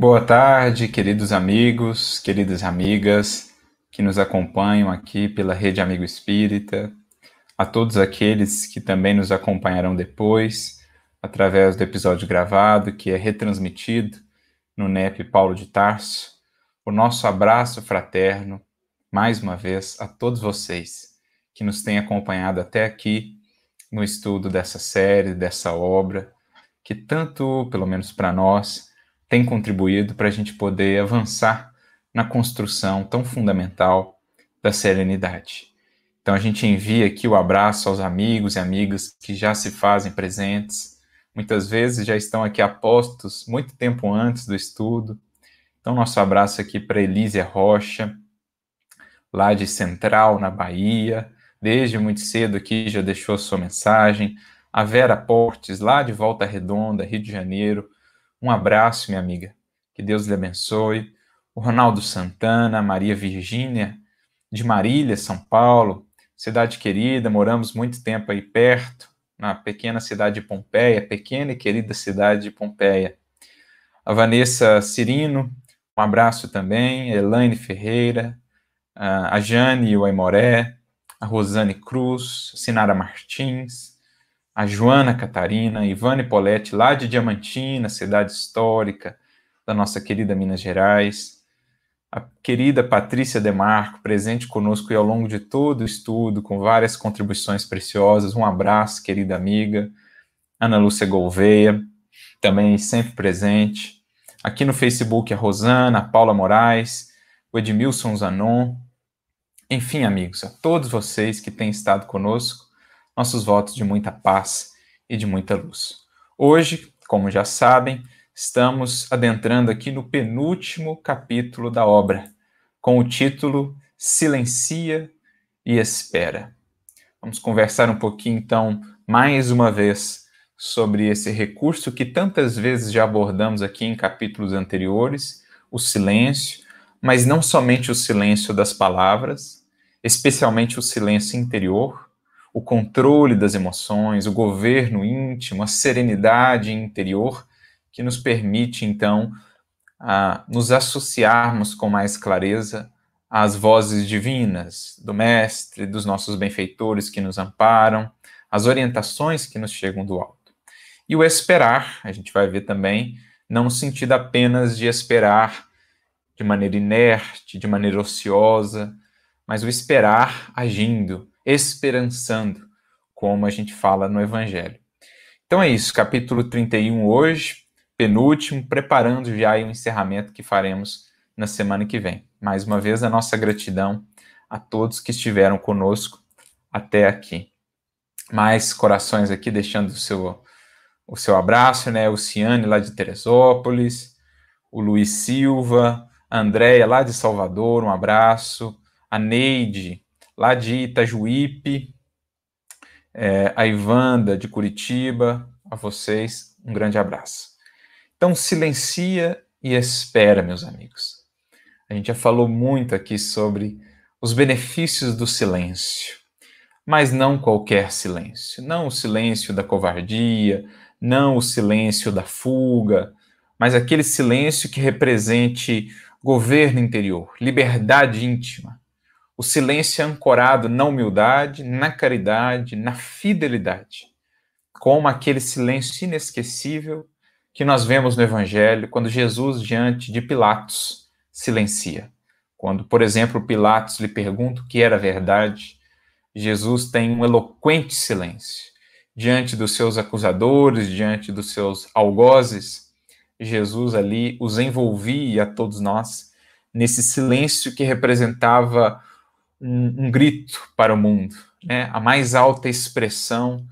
Boa tarde, queridos amigos, queridas amigas que nos acompanham aqui pela Rede Amigo Espírita, a todos aqueles que também nos acompanharão depois, através do episódio gravado que é retransmitido no NEP Paulo de Tarso, o nosso abraço fraterno, mais uma vez, a todos vocês que nos têm acompanhado até aqui no estudo dessa série, dessa obra, que tanto, pelo menos para nós, tem contribuído para a gente poder avançar na construção tão fundamental da serenidade. Então a gente envia aqui o abraço aos amigos e amigas que já se fazem presentes, muitas vezes já estão aqui apostos muito tempo antes do estudo. Então nosso abraço aqui para Elísia Rocha, lá de Central, na Bahia, desde muito cedo aqui já deixou a sua mensagem. A Vera Portes, lá de Volta Redonda, Rio de Janeiro, um abraço, minha amiga. Que Deus lhe abençoe. O Ronaldo Santana, Maria Virgínia, de Marília, São Paulo, cidade querida, moramos muito tempo aí perto, na pequena cidade de Pompeia, pequena e querida cidade de Pompeia. A Vanessa Cirino, um abraço também. Elaine Ferreira, a Jane e o Aimoré, a Rosane Cruz, Sinara Martins, a Joana Catarina, Ivane Poletti, lá de Diamantina, cidade histórica da nossa querida Minas Gerais, a querida Patrícia Demarco, presente conosco e ao longo de todo o estudo, com várias contribuições preciosas. Um abraço, querida amiga. Ana Lúcia Gouveia, também sempre presente. Aqui no Facebook, a Rosana, a Paula Moraes, o Edmilson Zanon. Enfim, amigos, a todos vocês que têm estado conosco, nossos votos de muita paz e de muita luz. Hoje, como já sabem, estamos adentrando aqui no penúltimo capítulo da obra, com o título Silencia e Espera. Vamos conversar um pouquinho, então, mais uma vez, sobre esse recurso que tantas vezes já abordamos aqui em capítulos anteriores, o silêncio, mas não somente o silêncio das palavras, especialmente o silêncio interior, o controle das emoções, o governo íntimo, a serenidade interior, que nos permite, então, a nos associarmos com mais clareza às vozes divinas do Mestre, dos nossos benfeitores que nos amparam, às orientações que nos chegam do alto. E o esperar, a gente vai ver também, não no sentido apenas de esperar de maneira inerte, de maneira ociosa, mas o esperar agindo, esperançando, como a gente fala no Evangelho. Então é isso, capítulo 31 hoje, penúltimo, preparando já o encerramento que faremos na semana que vem. Mais uma vez, a nossa gratidão a todos que estiveram conosco até aqui. Mais corações aqui deixando o seu, o seu abraço, né? O Ciane lá de Teresópolis, o Luiz Silva, a Andréia lá de Salvador, um abraço, a Neide lá de Itajuípe, é, a Ivanda de Curitiba, a vocês, um grande abraço. Então, silencia e espera, meus amigos. A gente já falou muito aqui sobre os benefícios do silêncio, mas não qualquer silêncio. Não o silêncio da covardia, não o silêncio da fuga, mas aquele silêncio que represente governo interior, liberdade íntima, o silêncio é ancorado na humildade, na caridade, na fidelidade, como aquele silêncio inesquecível que nós vemos no Evangelho quando Jesus, diante de Pilatos, silencia. Quando, por exemplo, Pilatos lhe pergunta o que era verdade, Jesus tem um eloquente silêncio. Diante dos seus acusadores, diante dos seus algozes, Jesus ali os envolvia a todos nós nesse silêncio que representava um, um grito para o mundo, né? a mais alta expressão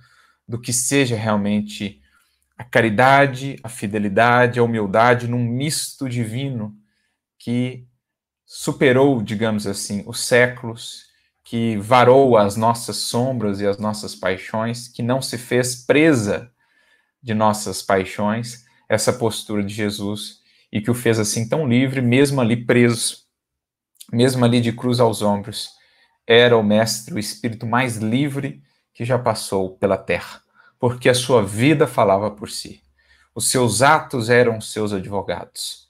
do que seja realmente a caridade, a fidelidade, a humildade num misto divino que superou, digamos assim, os séculos, que varou as nossas sombras e as nossas paixões, que não se fez presa de nossas paixões, essa postura de Jesus e que o fez assim tão livre, mesmo ali preso, mesmo ali de cruz aos ombros, era o Mestre, o espírito mais livre que já passou pela terra, porque a sua vida falava por si. Os seus atos eram seus advogados.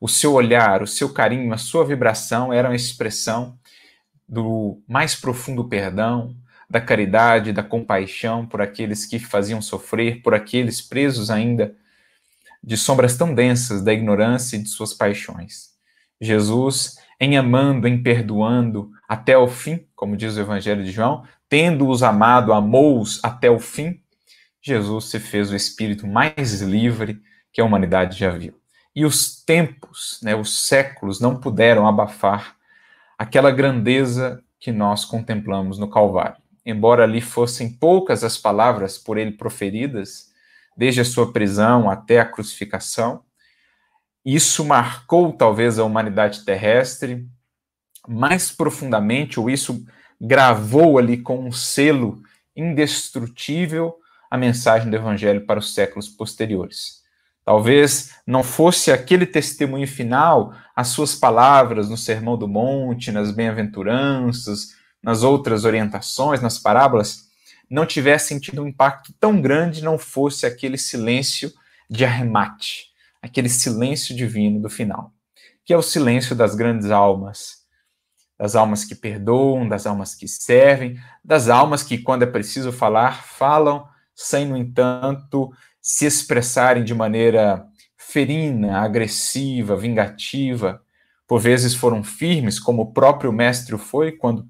O seu olhar, o seu carinho, a sua vibração eram a expressão do mais profundo perdão, da caridade, da compaixão por aqueles que faziam sofrer, por aqueles presos ainda de sombras tão densas da ignorância e de suas paixões. Jesus em amando, em perdoando até o fim, como diz o Evangelho de João, tendo-os amado, amou-os até o fim, Jesus se fez o espírito mais livre que a humanidade já viu. E os tempos, né, os séculos, não puderam abafar aquela grandeza que nós contemplamos no Calvário. Embora ali fossem poucas as palavras por ele proferidas, desde a sua prisão até a crucificação, isso marcou talvez a humanidade terrestre mais profundamente, ou isso gravou ali com um selo indestrutível a mensagem do Evangelho para os séculos posteriores. Talvez não fosse aquele testemunho final, as suas palavras no Sermão do Monte, nas bem-aventuranças, nas outras orientações, nas parábolas, não tivessem tido um impacto tão grande, não fosse aquele silêncio de arremate aquele silêncio divino do final, que é o silêncio das grandes almas, das almas que perdoam, das almas que servem, das almas que, quando é preciso falar, falam, sem, no entanto, se expressarem de maneira ferina, agressiva, vingativa. Por vezes foram firmes, como o próprio mestre foi, quando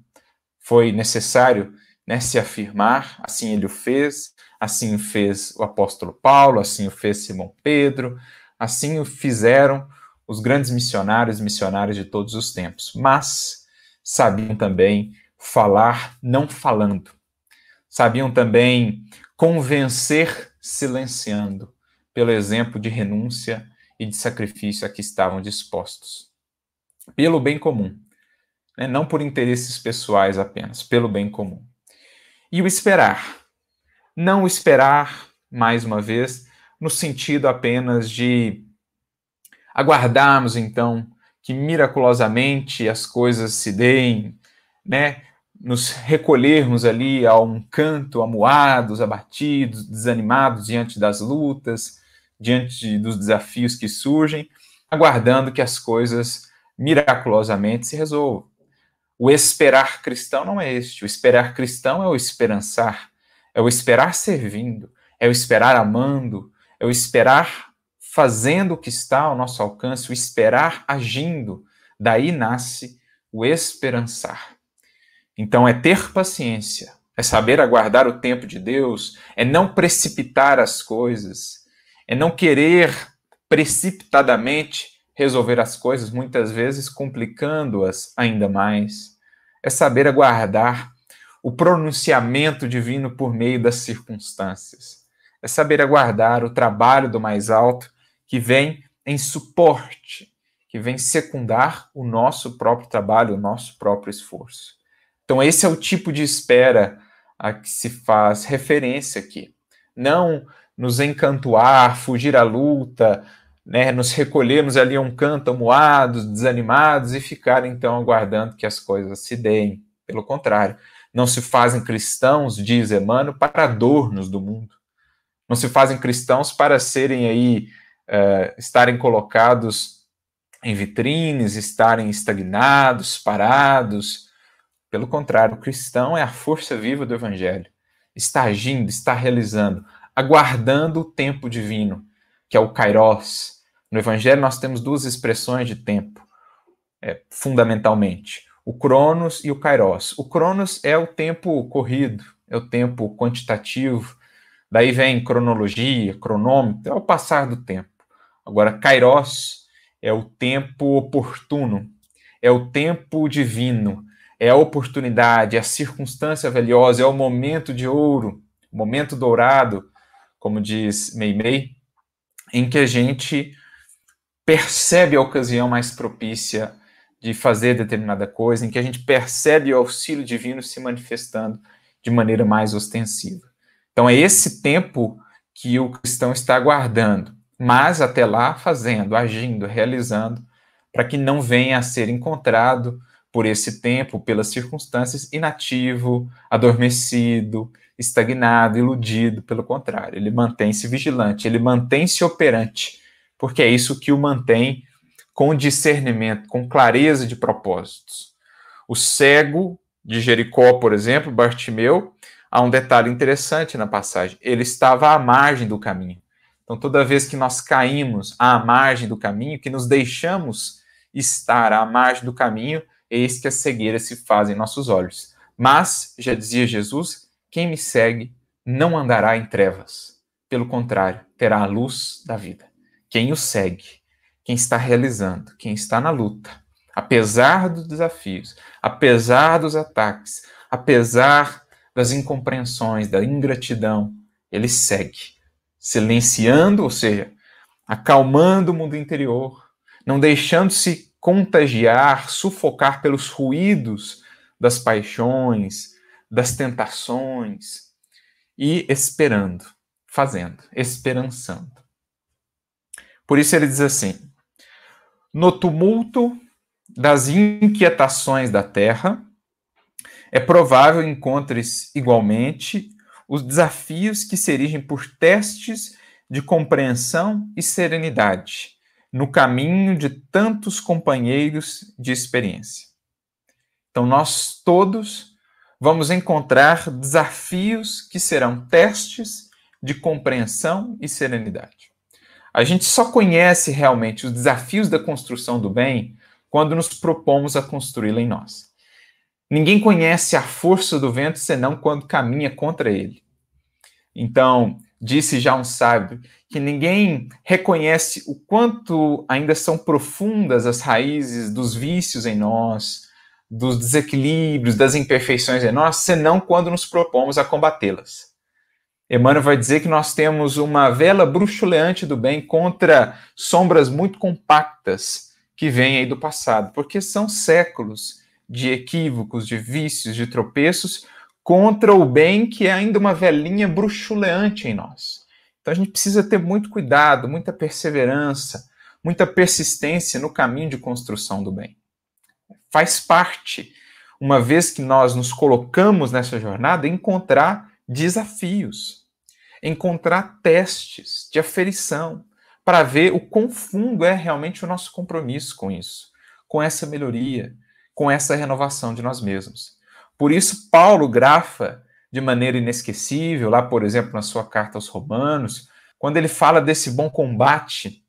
foi necessário né, se afirmar, assim ele o fez, assim o fez o apóstolo Paulo, assim o fez Simão Pedro, Assim o fizeram os grandes missionários, missionários de todos os tempos. Mas sabiam também falar não falando. Sabiam também convencer silenciando, pelo exemplo de renúncia e de sacrifício a que estavam dispostos. Pelo bem comum, né? não por interesses pessoais apenas, pelo bem comum. E o esperar. Não esperar, mais uma vez, no sentido apenas de aguardarmos então que miraculosamente as coisas se deem, né? Nos recolhermos ali a um canto, amuados, abatidos, desanimados diante das lutas, diante dos desafios que surgem, aguardando que as coisas miraculosamente se resolvam. O esperar cristão não é este. O esperar cristão é o esperançar, é o esperar servindo, é o esperar amando, é o esperar fazendo o que está ao nosso alcance, o esperar agindo. Daí nasce o esperançar. Então é ter paciência, é saber aguardar o tempo de Deus, é não precipitar as coisas, é não querer precipitadamente resolver as coisas, muitas vezes complicando-as ainda mais. É saber aguardar o pronunciamento divino por meio das circunstâncias é saber aguardar o trabalho do mais alto, que vem em suporte, que vem secundar o nosso próprio trabalho, o nosso próprio esforço. Então, esse é o tipo de espera a que se faz referência aqui. Não nos encantuar, fugir à luta, né, nos recolhermos ali a um canto, amuados, desanimados e ficar então aguardando que as coisas se deem. Pelo contrário, não se fazem cristãos, diz Emmanuel, para adornos do mundo, não se fazem cristãos para serem aí, uh, estarem colocados em vitrines, estarem estagnados, parados. Pelo contrário, o cristão é a força viva do evangelho. Está agindo, está realizando, aguardando o tempo divino, que é o kairos. No evangelho nós temos duas expressões de tempo, é, fundamentalmente o Cronos e o Kairos. O Cronos é o tempo corrido, é o tempo quantitativo, Daí vem cronologia, cronômetro, é o passar do tempo. Agora, kairos é o tempo oportuno, é o tempo divino, é a oportunidade, é a circunstância valiosa, é o momento de ouro, o momento dourado, como diz Meimei, em que a gente percebe a ocasião mais propícia de fazer determinada coisa, em que a gente percebe o auxílio divino se manifestando de maneira mais ostensiva. Então é esse tempo que o cristão está aguardando, mas até lá fazendo, agindo, realizando, para que não venha a ser encontrado por esse tempo, pelas circunstâncias, inativo, adormecido, estagnado, iludido, pelo contrário, ele mantém-se vigilante, ele mantém-se operante, porque é isso que o mantém com discernimento, com clareza de propósitos. O cego de Jericó, por exemplo, Bartimeu, Há um detalhe interessante na passagem: ele estava à margem do caminho. Então, toda vez que nós caímos à margem do caminho, que nos deixamos estar à margem do caminho, eis que a cegueira se faz em nossos olhos. Mas, já dizia Jesus, quem me segue não andará em trevas. Pelo contrário, terá a luz da vida. Quem o segue, quem está realizando, quem está na luta, apesar dos desafios, apesar dos ataques, apesar das incompreensões, da ingratidão, ele segue, silenciando, ou seja, acalmando o mundo interior, não deixando-se contagiar, sufocar pelos ruídos das paixões, das tentações, e esperando, fazendo, esperançando. Por isso ele diz assim: no tumulto das inquietações da terra, é provável encontres igualmente os desafios que se erigem por testes de compreensão e serenidade no caminho de tantos companheiros de experiência. Então, nós todos vamos encontrar desafios que serão testes de compreensão e serenidade. A gente só conhece realmente os desafios da construção do bem quando nos propomos a construí la em nós. Ninguém conhece a força do vento senão quando caminha contra ele. Então, disse já um sábio, que ninguém reconhece o quanto ainda são profundas as raízes dos vícios em nós, dos desequilíbrios, das imperfeições em nós, senão quando nos propomos a combatê-las. Emmanuel vai dizer que nós temos uma vela bruxuleante do bem contra sombras muito compactas que vêm aí do passado, porque são séculos de equívocos, de vícios, de tropeços, contra o bem que é ainda uma velhinha bruxuleante em nós. Então a gente precisa ter muito cuidado, muita perseverança, muita persistência no caminho de construção do bem. Faz parte, uma vez que nós nos colocamos nessa jornada, encontrar desafios, encontrar testes de aferição, para ver o quão fundo é realmente o nosso compromisso com isso, com essa melhoria, com essa renovação de nós mesmos. Por isso, Paulo grafa de maneira inesquecível, lá, por exemplo, na sua carta aos Romanos, quando ele fala desse bom combate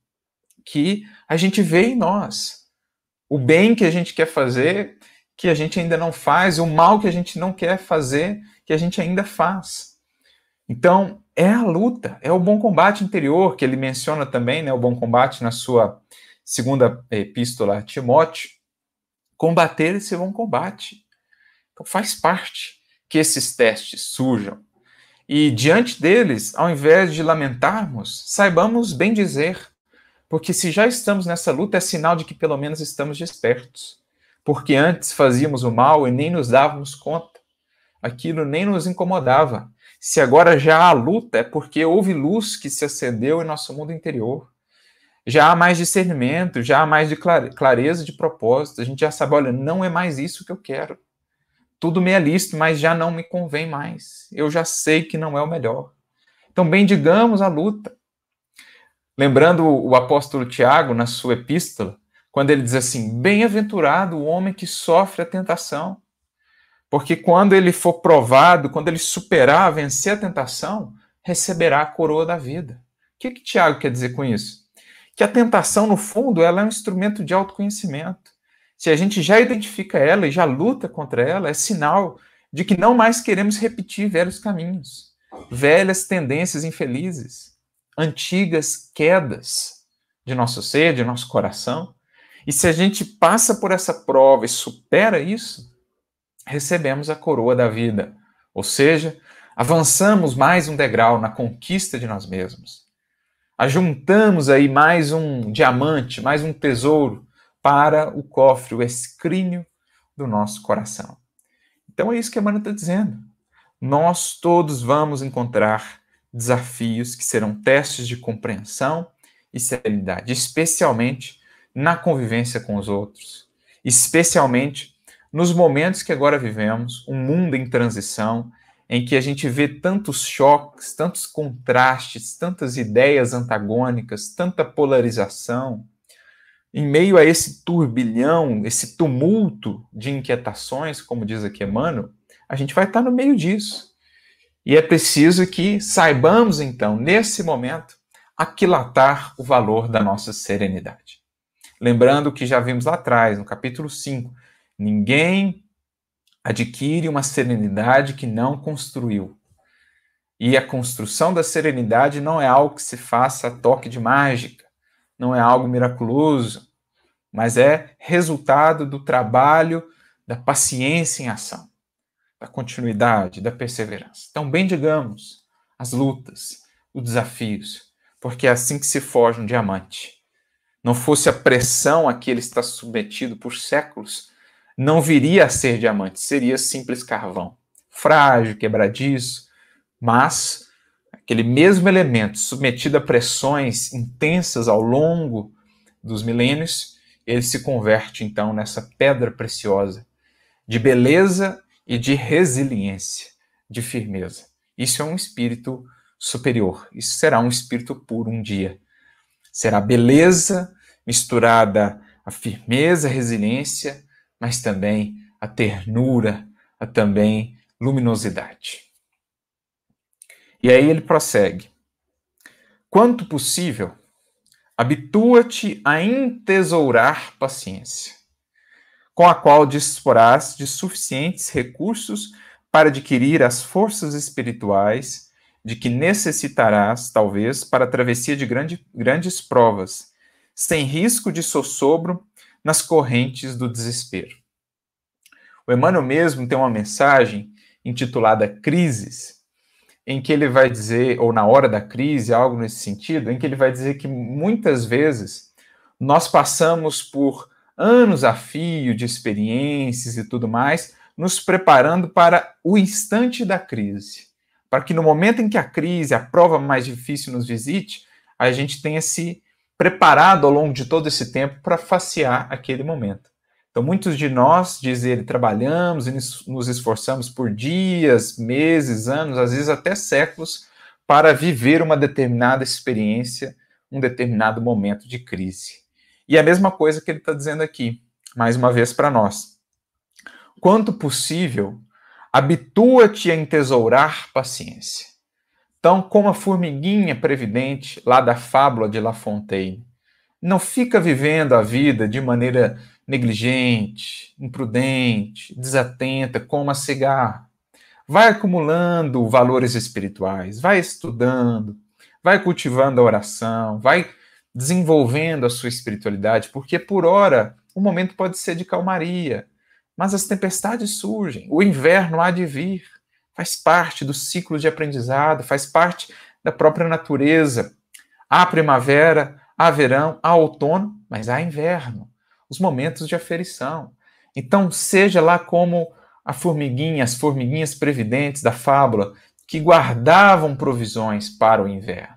que a gente vê em nós. O bem que a gente quer fazer, que a gente ainda não faz, o mal que a gente não quer fazer, que a gente ainda faz. Então, é a luta, é o bom combate interior, que ele menciona também, né, o bom combate na sua segunda epístola a Timóteo, combater esse bom combate. Então faz parte que esses testes surjam. E diante deles, ao invés de lamentarmos, saibamos bem dizer, porque se já estamos nessa luta, é sinal de que pelo menos estamos despertos. Porque antes fazíamos o mal e nem nos dávamos conta. Aquilo nem nos incomodava. Se agora já há luta, é porque houve luz que se acendeu em nosso mundo interior já há mais discernimento, já há mais de clareza de propósito. A gente já sabe, olha, não é mais isso que eu quero. Tudo me é lícito, mas já não me convém mais. Eu já sei que não é o melhor. Então, bendigamos a luta. Lembrando o apóstolo Tiago, na sua epístola, quando ele diz assim: Bem-aventurado o homem que sofre a tentação. Porque quando ele for provado, quando ele superar, vencer a tentação, receberá a coroa da vida. O que, que Tiago quer dizer com isso? que a tentação, no fundo, ela é um instrumento de autoconhecimento. Se a gente já identifica ela e já luta contra ela, é sinal de que não mais queremos repetir velhos caminhos, velhas tendências infelizes, antigas quedas de nosso ser, de nosso coração. E se a gente passa por essa prova e supera isso, recebemos a coroa da vida, ou seja, avançamos mais um degrau na conquista de nós mesmos, ajuntamos aí mais um diamante, mais um tesouro para o cofre, o escrínio do nosso coração. Então é isso que a Mana está dizendo. Nós todos vamos encontrar desafios que serão testes de compreensão e serenidade, especialmente na convivência com os outros, especialmente nos momentos que agora vivemos, um mundo em transição, em que a gente vê tantos choques, tantos contrastes, tantas ideias antagônicas, tanta polarização, em meio a esse turbilhão, esse tumulto de inquietações, como diz aqui Emmanuel, a gente vai estar no meio disso. E é preciso que saibamos, então, nesse momento, aquilatar o valor da nossa serenidade. Lembrando que já vimos lá atrás, no capítulo 5, ninguém adquire uma serenidade que não construiu. E a construção da serenidade não é algo que se faça a toque de mágica, não é algo miraculoso, mas é resultado do trabalho da paciência em ação, da continuidade, da perseverança. Então, bendigamos as lutas, os desafios, porque é assim que se forja um diamante. Não fosse a pressão a que ele está submetido por séculos, não viria a ser diamante, seria simples carvão. Frágil, quebradiço, mas aquele mesmo elemento submetido a pressões intensas ao longo dos milênios, ele se converte então nessa pedra preciosa de beleza e de resiliência, de firmeza. Isso é um espírito superior. Isso será um espírito puro um dia. Será beleza misturada a firmeza, a resiliência mas também a ternura, a também luminosidade. E aí ele prossegue. Quanto possível, habitua-te a entesourar paciência, com a qual disporás de suficientes recursos para adquirir as forças espirituais de que necessitarás, talvez, para a travessia de grande, grandes provas, sem risco de sossobro nas correntes do desespero. O Emmanuel mesmo tem uma mensagem intitulada Crises, em que ele vai dizer, ou na hora da crise, algo nesse sentido, em que ele vai dizer que muitas vezes nós passamos por anos a fio de experiências e tudo mais, nos preparando para o instante da crise, para que no momento em que a crise, a prova mais difícil nos visite, a gente tenha se preparado ao longo de todo esse tempo para facear aquele momento. Então, muitos de nós, diz ele, trabalhamos e nos esforçamos por dias, meses, anos, às vezes até séculos, para viver uma determinada experiência, um determinado momento de crise. E é a mesma coisa que ele está dizendo aqui, mais uma vez para nós. Quanto possível, habitua-te a entesourar paciência. Então, como a formiguinha previdente lá da fábula de La Fontaine, não fica vivendo a vida de maneira negligente, imprudente, desatenta, coma cigarro. Vai acumulando valores espirituais, vai estudando, vai cultivando a oração, vai desenvolvendo a sua espiritualidade, porque por hora o momento pode ser de calmaria, mas as tempestades surgem, o inverno há de vir, faz parte do ciclo de aprendizado, faz parte da própria natureza. Há primavera, há verão, há outono, mas há inverno os momentos de aferição. Então, seja lá como a formiguinha, as formiguinhas previdentes da fábula, que guardavam provisões para o inverno.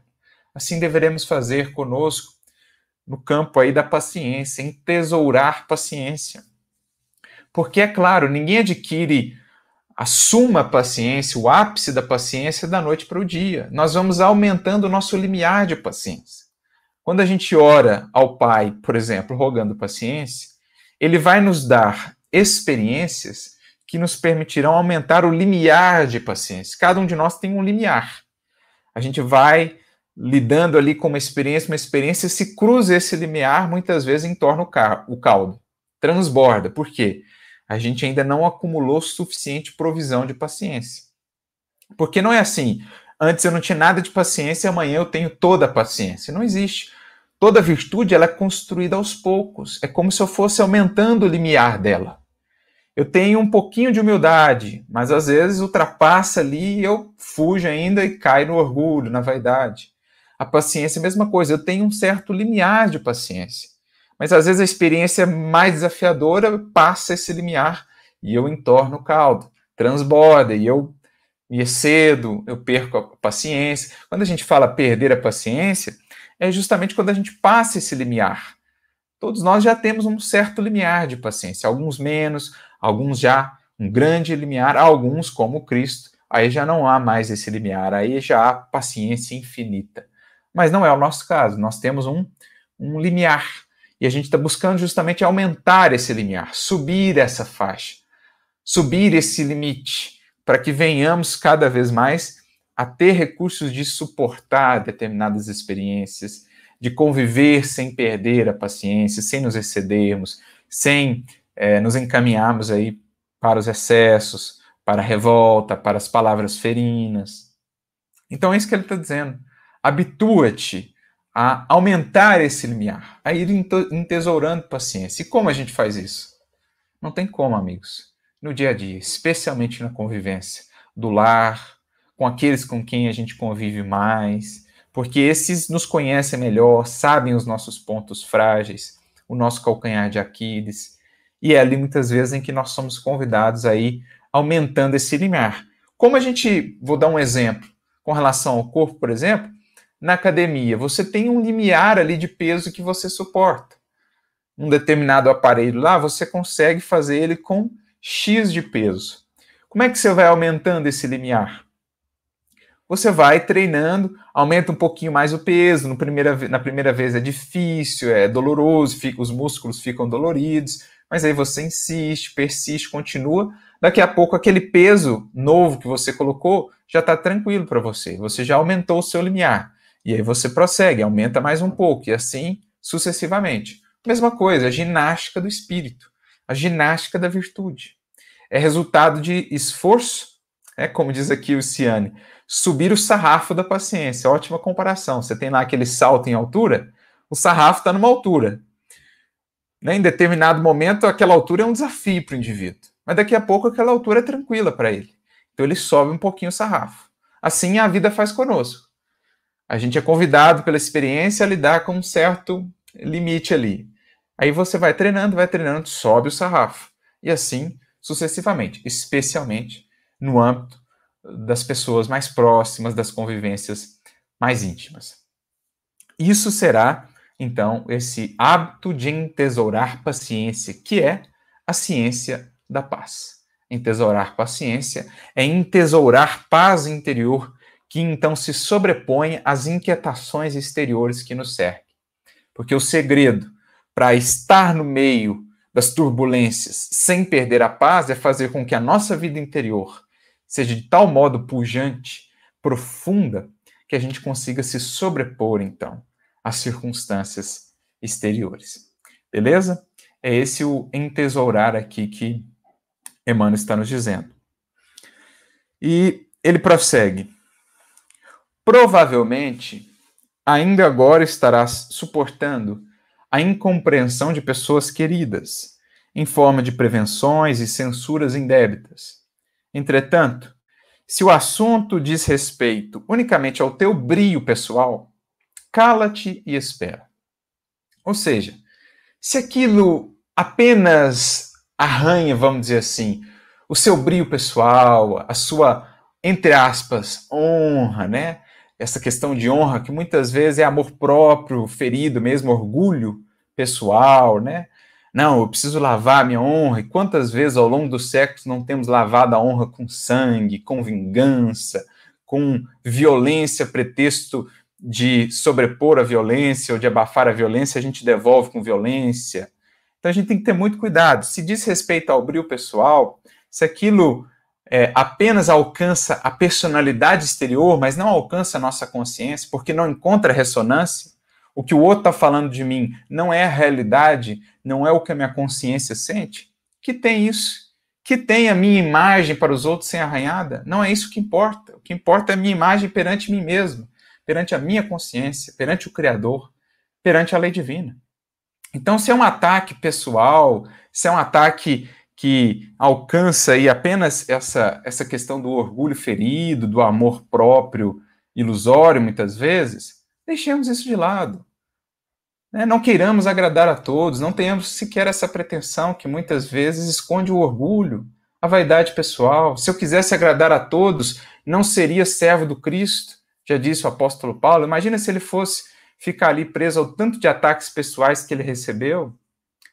Assim deveremos fazer conosco no campo aí da paciência, entesourar paciência. Porque, é claro, ninguém adquire a suma paciência, o ápice da paciência da noite para o dia. Nós vamos aumentando o nosso limiar de paciência. Quando a gente ora ao Pai, por exemplo, rogando paciência, ele vai nos dar experiências que nos permitirão aumentar o limiar de paciência. Cada um de nós tem um limiar. A gente vai lidando ali com uma experiência, uma experiência se cruza esse limiar, muitas vezes entorna o caldo, transborda. Por quê? A gente ainda não acumulou suficiente provisão de paciência. Porque não é assim, antes eu não tinha nada de paciência, amanhã eu tenho toda a paciência. Não existe. Toda virtude ela é construída aos poucos. É como se eu fosse aumentando o limiar dela. Eu tenho um pouquinho de humildade, mas às vezes ultrapassa ali e eu fujo ainda e caio no orgulho, na vaidade. A paciência é a mesma coisa. Eu tenho um certo limiar de paciência. Mas às vezes a experiência é mais desafiadora passa esse limiar e eu entorno o caldo, transborda e eu me cedo, eu perco a paciência. Quando a gente fala perder a paciência, é justamente quando a gente passa esse limiar. Todos nós já temos um certo limiar de paciência, alguns menos, alguns já um grande limiar, alguns como Cristo. Aí já não há mais esse limiar, aí já há paciência infinita. Mas não é o nosso caso, nós temos um, um limiar. E a gente está buscando justamente aumentar esse limiar, subir essa faixa, subir esse limite, para que venhamos cada vez mais a ter recursos de suportar determinadas experiências, de conviver sem perder a paciência, sem nos excedermos, sem é, nos encaminharmos aí para os excessos, para a revolta, para as palavras ferinas. Então é isso que ele está dizendo. Habitua-te a aumentar esse limiar, a ir entesourando paciência. E como a gente faz isso? Não tem como, amigos. No dia a dia, especialmente na convivência do lar, com aqueles com quem a gente convive mais, porque esses nos conhecem melhor, sabem os nossos pontos frágeis, o nosso calcanhar de Aquiles. E é ali muitas vezes em que nós somos convidados aí aumentando esse limiar. Como a gente, vou dar um exemplo, com relação ao corpo, por exemplo, na academia, você tem um limiar ali de peso que você suporta. Um determinado aparelho lá, você consegue fazer ele com X de peso. Como é que você vai aumentando esse limiar? você vai treinando, aumenta um pouquinho mais o peso. No primeira, na primeira vez é difícil, é doloroso, fica, os músculos ficam doloridos, mas aí você insiste, persiste, continua. Daqui a pouco, aquele peso novo que você colocou já está tranquilo para você, você já aumentou o seu limiar. E aí você prossegue, aumenta mais um pouco, e assim sucessivamente. Mesma coisa, a ginástica do espírito, a ginástica da virtude. É resultado de esforço é como diz aqui o Ciane, subir o sarrafo da paciência. Ótima comparação. Você tem lá aquele salto em altura, o sarrafo está numa altura. Né? Em determinado momento, aquela altura é um desafio para o indivíduo. Mas daqui a pouco aquela altura é tranquila para ele. Então ele sobe um pouquinho o sarrafo. Assim a vida faz conosco. A gente é convidado pela experiência a lidar com um certo limite ali. Aí você vai treinando, vai treinando, sobe o sarrafo. E assim sucessivamente, especialmente no âmbito das pessoas mais próximas, das convivências mais íntimas. Isso será, então, esse hábito de entesourar paciência, que é a ciência da paz. Entesourar paciência é entesourar paz interior, que então se sobrepõe às inquietações exteriores que nos cercam. Porque o segredo para estar no meio das turbulências sem perder a paz é fazer com que a nossa vida interior seja de tal modo pujante, profunda, que a gente consiga se sobrepor, então, às circunstâncias exteriores. Beleza? É esse o entesourar aqui que Emmanuel está nos dizendo. E ele prossegue. Provavelmente, ainda agora estarás suportando a incompreensão de pessoas queridas, em forma de prevenções e censuras indébitas. Entretanto, se o assunto diz respeito unicamente ao teu brio pessoal, cala-te e espera. Ou seja, se aquilo apenas arranha, vamos dizer assim, o seu brio pessoal, a sua, entre aspas, honra, né? Essa questão de honra que muitas vezes é amor próprio, ferido mesmo, orgulho pessoal, né? Não, eu preciso lavar a minha honra. E quantas vezes ao longo dos séculos não temos lavado a honra com sangue, com vingança, com violência, pretexto de sobrepor a violência ou de abafar a violência, a gente devolve com violência. Então a gente tem que ter muito cuidado. Se diz respeito ao brilho pessoal, se aquilo é, apenas alcança a personalidade exterior, mas não alcança a nossa consciência, porque não encontra ressonância, o que o outro está falando de mim não é a realidade, não é o que a minha consciência sente? Que tem isso? Que tem a minha imagem para os outros sem arranhada? Não é isso que importa. O que importa é a minha imagem perante mim mesmo, perante a minha consciência, perante o Criador, perante a lei divina. Então, se é um ataque pessoal, se é um ataque que alcança aí apenas essa, essa questão do orgulho ferido, do amor próprio ilusório, muitas vezes, Deixemos isso de lado. Né? Não queiramos agradar a todos, não tenhamos sequer essa pretensão que muitas vezes esconde o orgulho, a vaidade pessoal. Se eu quisesse agradar a todos, não seria servo do Cristo, já disse o apóstolo Paulo. Imagina se ele fosse ficar ali preso ao tanto de ataques pessoais que ele recebeu.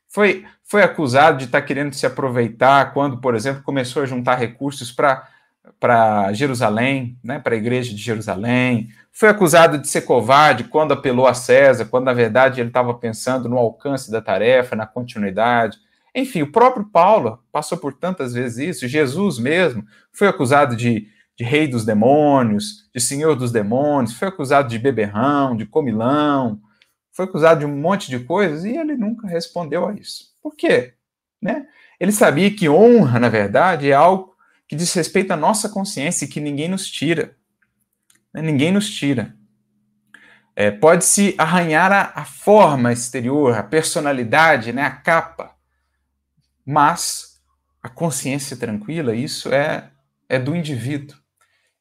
Foi, foi acusado de estar querendo se aproveitar quando, por exemplo, começou a juntar recursos para para Jerusalém, né, para a igreja de Jerusalém. Foi acusado de ser covarde quando apelou a César, quando na verdade ele estava pensando no alcance da tarefa, na continuidade. Enfim, o próprio Paulo passou por tantas vezes isso. Jesus mesmo foi acusado de, de rei dos demônios, de senhor dos demônios, foi acusado de beberrão, de comilão, foi acusado de um monte de coisas e ele nunca respondeu a isso. Por quê? Né? Ele sabia que honra, na verdade, é algo que diz respeito à nossa consciência e que ninguém nos tira. Né? Ninguém nos tira. É, Pode-se arranhar a, a, forma exterior, a personalidade, né? a capa, mas a consciência tranquila, isso é, é do indivíduo.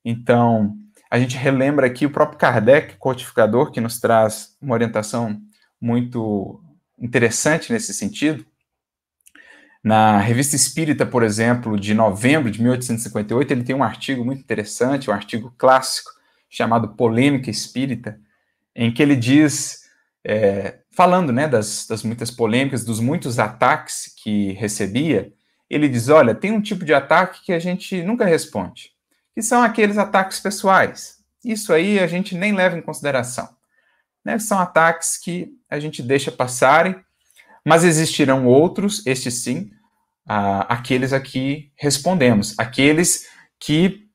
Então, a gente relembra aqui o próprio Kardec, codificador, que nos traz uma orientação muito interessante nesse sentido, na Revista Espírita, por exemplo, de novembro de 1858, ele tem um artigo muito interessante, um artigo clássico, chamado Polêmica Espírita, em que ele diz, é, falando né, das, das muitas polêmicas, dos muitos ataques que recebia, ele diz: olha, tem um tipo de ataque que a gente nunca responde, que são aqueles ataques pessoais. Isso aí a gente nem leva em consideração. Né? São ataques que a gente deixa passarem mas existirão outros, estes sim, uh, aqueles a que respondemos, aqueles que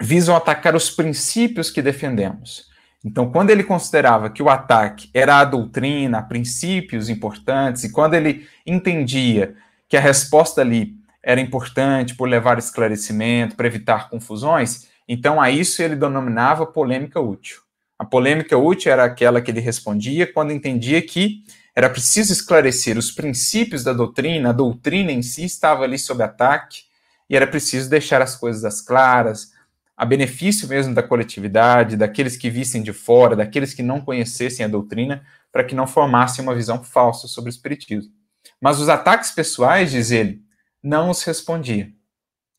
visam atacar os princípios que defendemos. Então, quando ele considerava que o ataque era a doutrina, a princípios importantes, e quando ele entendia que a resposta ali era importante por levar esclarecimento, para evitar confusões, então a isso ele denominava polêmica útil. A polêmica útil era aquela que ele respondia quando entendia que era preciso esclarecer os princípios da doutrina, a doutrina em si estava ali sob ataque, e era preciso deixar as coisas às claras, a benefício mesmo da coletividade, daqueles que vissem de fora, daqueles que não conhecessem a doutrina, para que não formassem uma visão falsa sobre o espiritismo. Mas os ataques pessoais, diz ele, não os respondia.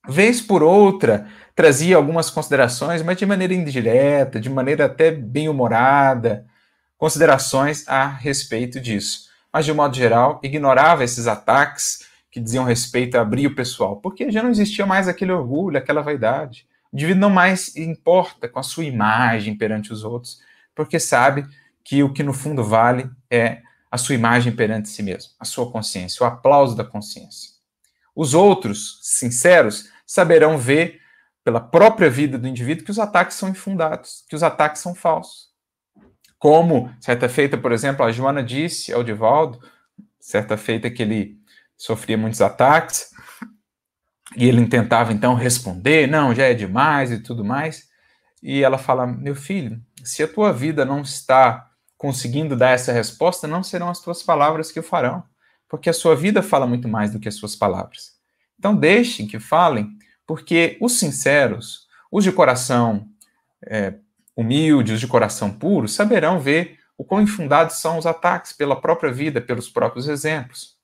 Vez por outra, trazia algumas considerações, mas de maneira indireta, de maneira até bem-humorada, considerações a respeito disso. Mas, de um modo geral, ignorava esses ataques que diziam respeito a brilho pessoal, porque já não existia mais aquele orgulho, aquela vaidade. O indivíduo não mais importa com a sua imagem perante os outros, porque sabe que o que no fundo vale é a sua imagem perante si mesmo, a sua consciência, o aplauso da consciência. Os outros, sinceros, saberão ver pela própria vida do indivíduo que os ataques são infundados, que os ataques são falsos. Como, certa feita, por exemplo, a Joana disse ao é Divaldo, certa feita que ele sofria muitos ataques, e ele tentava então responder, não, já é demais e tudo mais. E ela fala: Meu filho, se a tua vida não está conseguindo dar essa resposta, não serão as tuas palavras que o farão, porque a sua vida fala muito mais do que as suas palavras. Então, deixem que falem, porque os sinceros, os de coração é, humildes, de coração puro, saberão ver o quão infundados são os ataques pela própria vida, pelos próprios exemplos.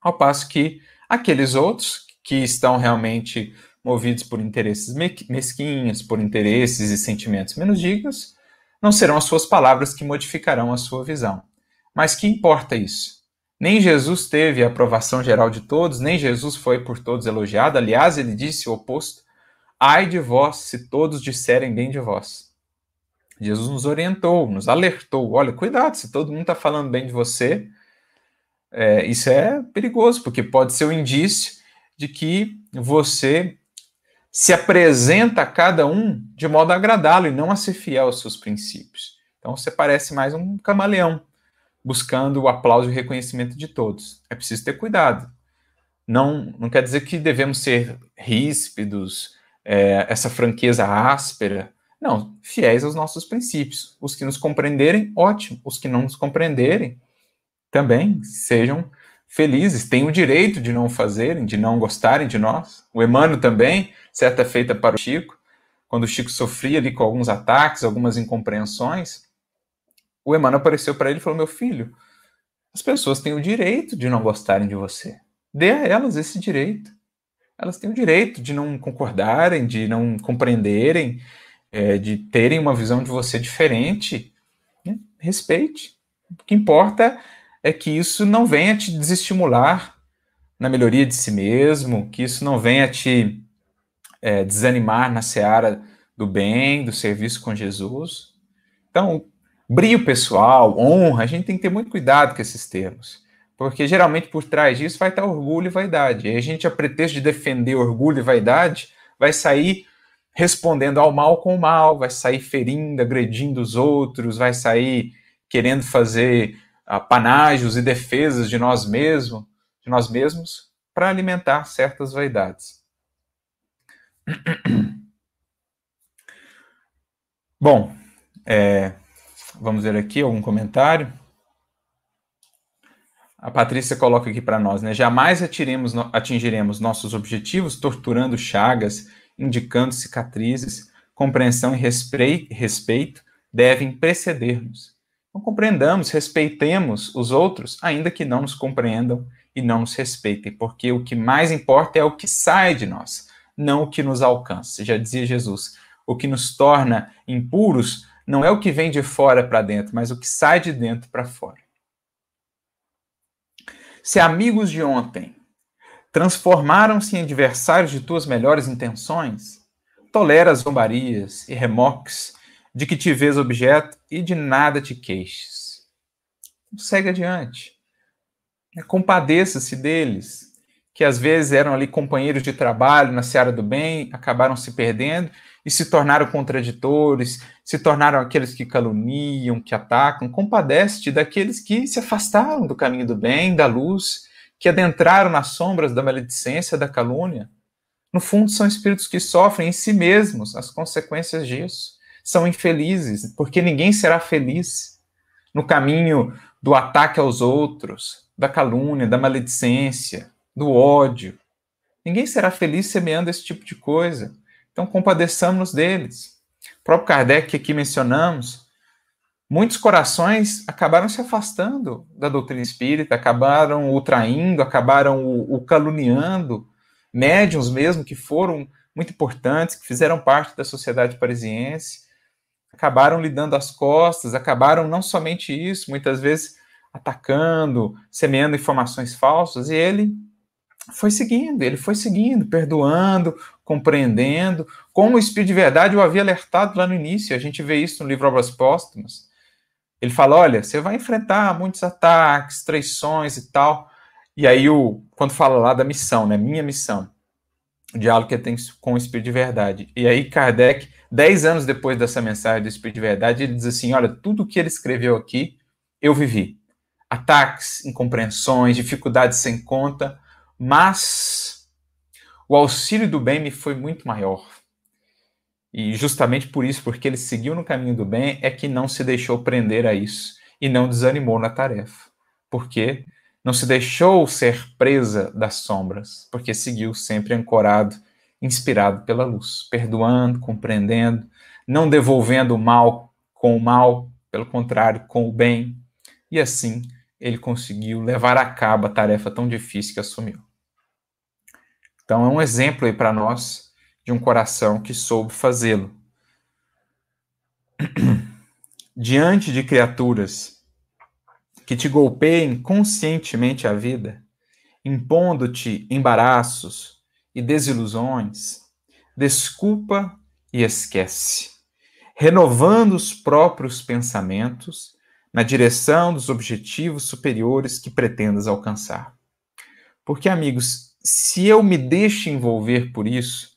Ao passo que aqueles outros que estão realmente movidos por interesses mesquinhos, por interesses e sentimentos menos dignos, não serão as suas palavras que modificarão a sua visão. Mas que importa isso? Nem Jesus teve a aprovação geral de todos, nem Jesus foi por todos elogiado. Aliás, ele disse o oposto: Ai de vós, se todos disserem bem de vós. Jesus nos orientou, nos alertou. Olha, cuidado, se todo mundo está falando bem de você, é, isso é perigoso, porque pode ser o um indício de que você se apresenta a cada um de modo a agradá-lo e não a ser fiel aos seus princípios. Então você parece mais um camaleão, buscando o aplauso e o reconhecimento de todos. É preciso ter cuidado. Não, não quer dizer que devemos ser ríspidos, é, essa franqueza áspera, não, fiéis aos nossos princípios. Os que nos compreenderem, ótimo. Os que não nos compreenderem, também sejam felizes. Têm o direito de não fazerem, de não gostarem de nós. O Emmanuel também, certa é feita para o Chico, quando o Chico sofria ali com alguns ataques, algumas incompreensões, o Emmanuel apareceu para ele e falou: Meu filho, as pessoas têm o direito de não gostarem de você. Dê a elas esse direito. Elas têm o direito de não concordarem, de não compreenderem, é, de terem uma visão de você diferente, né? respeite. O que importa é que isso não venha te desestimular na melhoria de si mesmo, que isso não venha te é, desanimar na seara do bem, do serviço com Jesus. Então, brilho pessoal, honra, a gente tem que ter muito cuidado com esses termos. Porque geralmente por trás disso vai estar orgulho e vaidade. E a gente, a pretexto de defender orgulho e vaidade, vai sair respondendo ao mal com o mal, vai sair ferindo, agredindo os outros, vai sair querendo fazer uh, panágios e defesas de nós mesmos, de nós mesmos, para alimentar certas vaidades. Bom, é, vamos ver aqui algum comentário. A Patrícia coloca aqui para nós, né? Jamais atingiremos nossos objetivos torturando chagas indicando cicatrizes, compreensão e respeito devem preceder-nos. Então, compreendamos, respeitemos os outros, ainda que não nos compreendam e não nos respeitem, porque o que mais importa é o que sai de nós, não o que nos alcança. Já dizia Jesus: o que nos torna impuros não é o que vem de fora para dentro, mas o que sai de dentro para fora. Se amigos de ontem transformaram-se em adversários de tuas melhores intenções? Toleras zombarias e remoques de que te vês objeto e de nada te queixes. Segue adiante. É, compadeça-se deles, que às vezes eram ali companheiros de trabalho na seara do bem, acabaram se perdendo e se tornaram contraditores, se tornaram aqueles que caluniam, que atacam. Compadece-te daqueles que se afastaram do caminho do bem, da luz, que adentraram nas sombras da maledicência, da calúnia, no fundo são espíritos que sofrem em si mesmos as consequências disso. São infelizes, porque ninguém será feliz no caminho do ataque aos outros, da calúnia, da maledicência, do ódio. Ninguém será feliz semeando esse tipo de coisa. Então, compadeçamos deles. O próprio Kardec, que aqui mencionamos, muitos corações acabaram se afastando da doutrina espírita, acabaram o traindo, acabaram o, o caluniando, médiums mesmo que foram muito importantes, que fizeram parte da sociedade parisiense, acabaram lhe dando as costas, acabaram não somente isso, muitas vezes atacando, semeando informações falsas, e ele foi seguindo, ele foi seguindo, perdoando, compreendendo, como o Espírito de Verdade o havia alertado lá no início, a gente vê isso no livro Obras Póstumas, ele fala: olha, você vai enfrentar muitos ataques, traições e tal. E aí, o, quando fala lá da missão, né? Minha missão. O diálogo que tem com o Espírito de Verdade. E aí, Kardec, dez anos depois dessa mensagem do Espírito de Verdade, ele diz assim: olha, tudo que ele escreveu aqui, eu vivi. Ataques, incompreensões, dificuldades sem conta, mas o auxílio do bem me foi muito maior. E justamente por isso, porque ele seguiu no caminho do bem, é que não se deixou prender a isso e não desanimou na tarefa. Porque não se deixou ser presa das sombras, porque seguiu sempre ancorado, inspirado pela luz, perdoando, compreendendo, não devolvendo o mal com o mal, pelo contrário, com o bem. E assim ele conseguiu levar a cabo a tarefa tão difícil que assumiu. Então é um exemplo aí para nós de um coração que soube fazê-lo. Diante de criaturas que te golpeiem conscientemente a vida, impondo-te embaraços e desilusões, desculpa e esquece, renovando os próprios pensamentos na direção dos objetivos superiores que pretendas alcançar. Porque, amigos, se eu me deixo envolver por isso,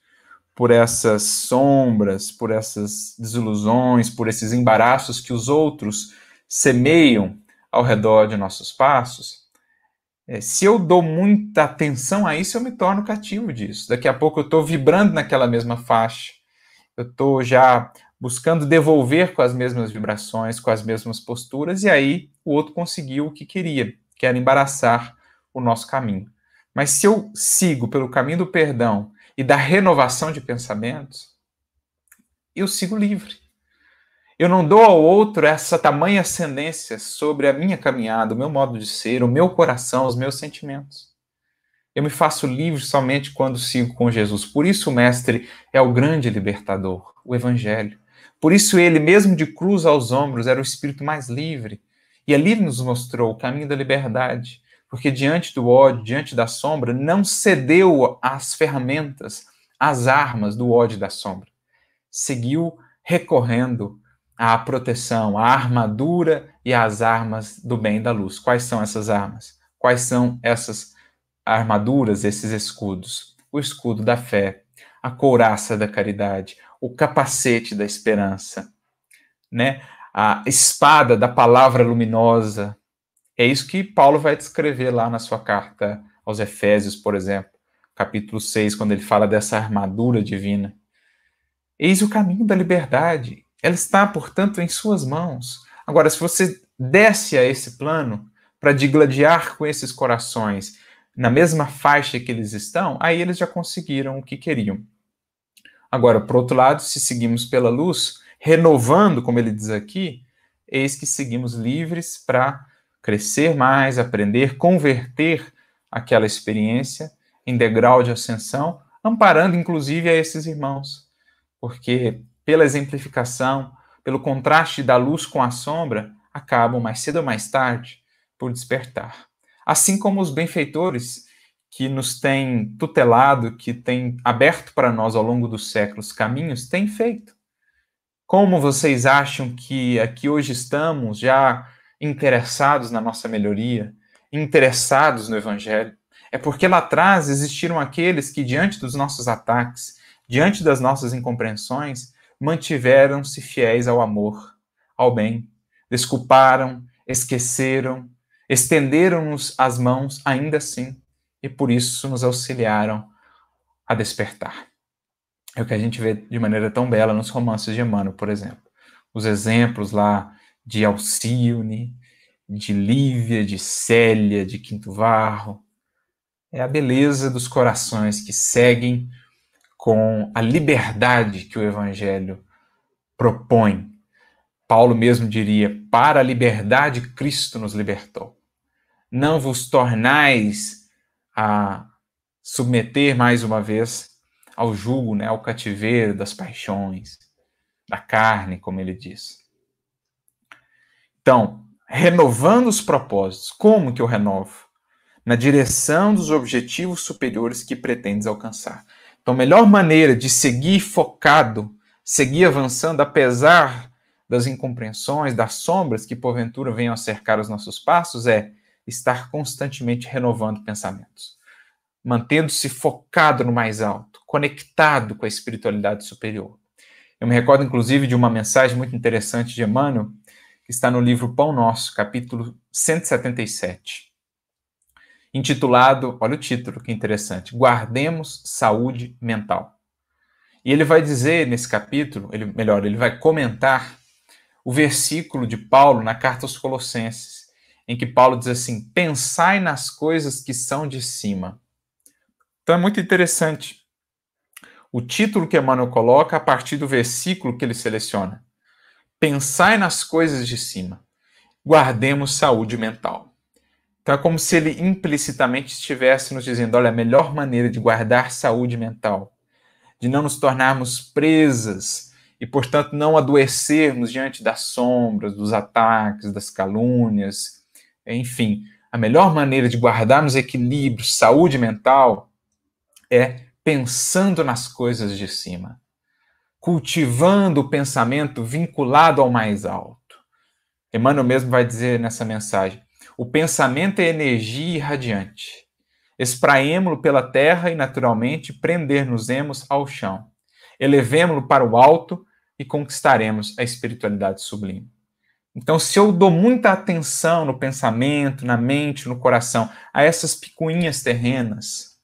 por essas sombras, por essas desilusões, por esses embaraços que os outros semeiam ao redor de nossos passos, é, se eu dou muita atenção a isso, eu me torno cativo disso. Daqui a pouco eu estou vibrando naquela mesma faixa, eu estou já buscando devolver com as mesmas vibrações, com as mesmas posturas, e aí o outro conseguiu o que queria, que era embaraçar o nosso caminho. Mas se eu sigo pelo caminho do perdão, e da renovação de pensamentos, eu sigo livre. Eu não dou ao outro essa tamanha ascendência sobre a minha caminhada, o meu modo de ser, o meu coração, os meus sentimentos. Eu me faço livre somente quando sigo com Jesus. Por isso o Mestre é o grande libertador, o Evangelho. Por isso ele, mesmo de cruz aos ombros, era o espírito mais livre. E ali nos mostrou o caminho da liberdade, porque diante do ódio, diante da sombra, não cedeu às ferramentas, às armas do ódio e da sombra. Seguiu recorrendo à proteção, à armadura e às armas do bem e da luz. Quais são essas armas? Quais são essas armaduras, esses escudos? O escudo da fé, a couraça da caridade, o capacete da esperança, né? A espada da palavra luminosa, é isso que Paulo vai descrever lá na sua carta aos Efésios, por exemplo, capítulo 6, quando ele fala dessa armadura divina. Eis o caminho da liberdade. Ela está, portanto, em suas mãos. Agora, se você desce a esse plano para digladiar com esses corações na mesma faixa que eles estão, aí eles já conseguiram o que queriam. Agora, por outro lado, se seguimos pela luz, renovando, como ele diz aqui, eis que seguimos livres para crescer mais, aprender, converter aquela experiência em degrau de ascensão, amparando inclusive a esses irmãos. Porque pela exemplificação, pelo contraste da luz com a sombra, acabam mais cedo ou mais tarde por despertar. Assim como os benfeitores que nos têm tutelado, que têm aberto para nós ao longo dos séculos caminhos, têm feito. Como vocês acham que aqui hoje estamos, já interessados na nossa melhoria, interessados no Evangelho. É porque lá atrás existiram aqueles que, diante dos nossos ataques, diante das nossas incompreensões, mantiveram-se fiéis ao amor, ao bem, desculparam, esqueceram, estenderam-nos as mãos ainda assim e por isso nos auxiliaram a despertar. É o que a gente vê de maneira tão bela nos romances de Emmanuel, por exemplo. Os exemplos lá de Alcione, de Lívia, de Célia, de Quinto Varro. É a beleza dos corações que seguem com a liberdade que o Evangelho propõe. Paulo mesmo diria: para a liberdade Cristo nos libertou. Não vos tornais a submeter mais uma vez ao julgo, né, ao cativeiro das paixões, da carne, como ele diz. Então, renovando os propósitos, como que eu renovo? Na direção dos objetivos superiores que pretendes alcançar. Então, a melhor maneira de seguir focado, seguir avançando, apesar das incompreensões, das sombras que porventura venham a cercar os nossos passos, é estar constantemente renovando pensamentos, mantendo-se focado no mais alto, conectado com a espiritualidade superior. Eu me recordo, inclusive, de uma mensagem muito interessante de Emmanuel, que está no livro Pão Nosso, capítulo 177, intitulado, olha o título, que interessante, Guardemos Saúde Mental. E ele vai dizer nesse capítulo, ele, melhor, ele vai comentar o versículo de Paulo na carta aos Colossenses, em que Paulo diz assim: Pensai nas coisas que são de cima. Então é muito interessante o título que Emmanuel coloca a partir do versículo que ele seleciona pensai nas coisas de cima, guardemos saúde mental. Então é como se ele implicitamente estivesse nos dizendo: olha, a melhor maneira de guardar saúde mental, de não nos tornarmos presas e, portanto, não adoecermos diante das sombras, dos ataques, das calúnias, enfim, a melhor maneira de guardarmos equilíbrio, saúde mental, é pensando nas coisas de cima cultivando o pensamento vinculado ao mais alto. Emmanuel mesmo vai dizer nessa mensagem: o pensamento é energia irradiante. Espraemo-lo pela terra e, naturalmente, prender-nos-emos ao chão. Elevemo-lo para o alto e conquistaremos a espiritualidade sublime. Então, se eu dou muita atenção no pensamento, na mente, no coração, a essas picuinhas terrenas,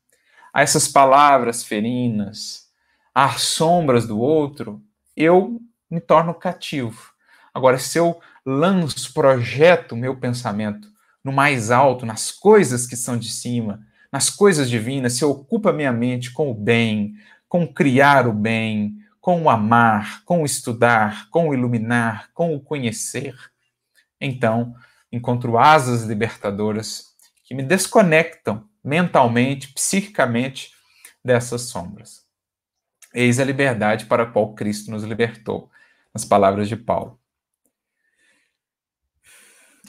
a essas palavras ferinas, às sombras do outro, eu me torno cativo. Agora, se eu lanço, projeto meu pensamento no mais alto, nas coisas que são de cima, nas coisas divinas, se eu ocupo a minha mente com o bem, com criar o bem, com o amar, com o estudar, com o iluminar, com o conhecer, então encontro asas libertadoras que me desconectam mentalmente, psiquicamente dessas sombras. Eis a liberdade para a qual Cristo nos libertou, nas palavras de Paulo.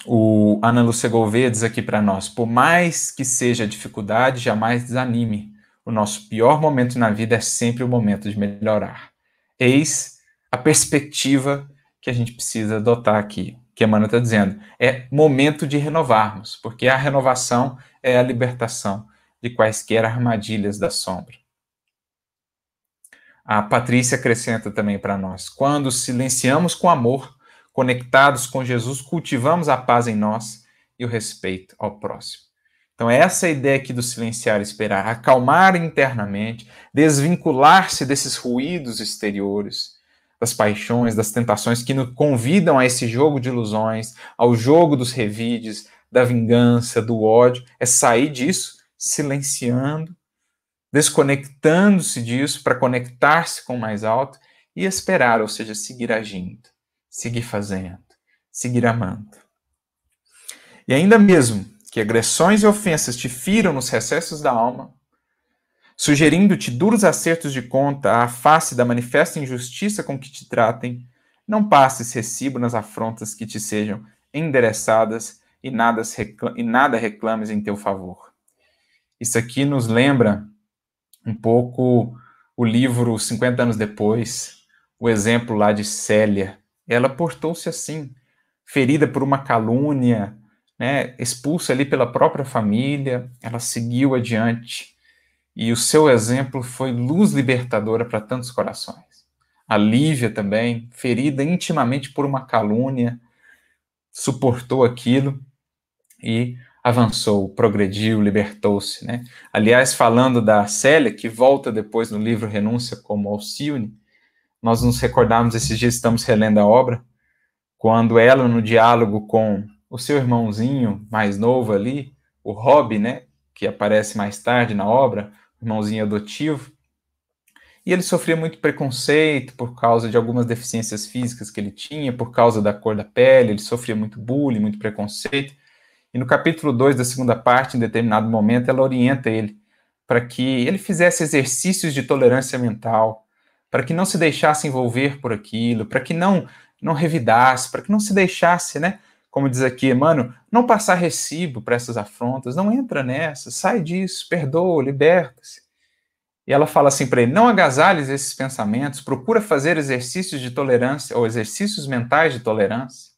O Ana Lúcia Gouveia diz aqui para nós: por mais que seja dificuldade, jamais desanime. O nosso pior momento na vida é sempre o momento de melhorar. Eis a perspectiva que a gente precisa adotar aqui, que a Emmanuel está dizendo. É momento de renovarmos, porque a renovação é a libertação de quaisquer armadilhas da sombra. A Patrícia acrescenta também para nós: quando silenciamos com amor, conectados com Jesus, cultivamos a paz em nós e o respeito ao próximo. Então, é essa ideia aqui do silenciar e esperar, acalmar internamente, desvincular-se desses ruídos exteriores, das paixões, das tentações que nos convidam a esse jogo de ilusões, ao jogo dos revides, da vingança, do ódio, é sair disso silenciando desconectando-se disso para conectar-se com o mais alto e esperar, ou seja, seguir agindo, seguir fazendo, seguir amando. E ainda mesmo que agressões e ofensas te firam nos recessos da alma, sugerindo-te duros acertos de conta à face da manifesta injustiça com que te tratem, não passes recibo nas afrontas que te sejam endereçadas e nada, reclames em teu favor. Isso aqui nos lembra um pouco o livro 50 anos depois, o exemplo lá de Célia. Ela portou-se assim, ferida por uma calúnia, né, expulsa ali pela própria família, ela seguiu adiante. E o seu exemplo foi luz libertadora para tantos corações. A Lívia também, ferida intimamente por uma calúnia, suportou aquilo e avançou, progrediu, libertou-se. Né? Aliás, falando da Célia, que volta depois no livro Renúncia como Alcione, nós nos recordamos esses dias, estamos relendo a obra, quando ela, no diálogo com o seu irmãozinho mais novo ali, o Rob, né, que aparece mais tarde na obra, irmãozinho adotivo, e ele sofria muito preconceito por causa de algumas deficiências físicas que ele tinha, por causa da cor da pele, ele sofria muito bullying, muito preconceito. E no capítulo 2 da segunda parte, em determinado momento, ela orienta ele para que ele fizesse exercícios de tolerância mental, para que não se deixasse envolver por aquilo, para que não não revidasse, para que não se deixasse, né? Como diz aqui, mano, não passar recibo para essas afrontas, não entra nessa, sai disso, perdoa, liberta-se. E ela fala assim para ele: não agasalhes esses pensamentos, procura fazer exercícios de tolerância ou exercícios mentais de tolerância.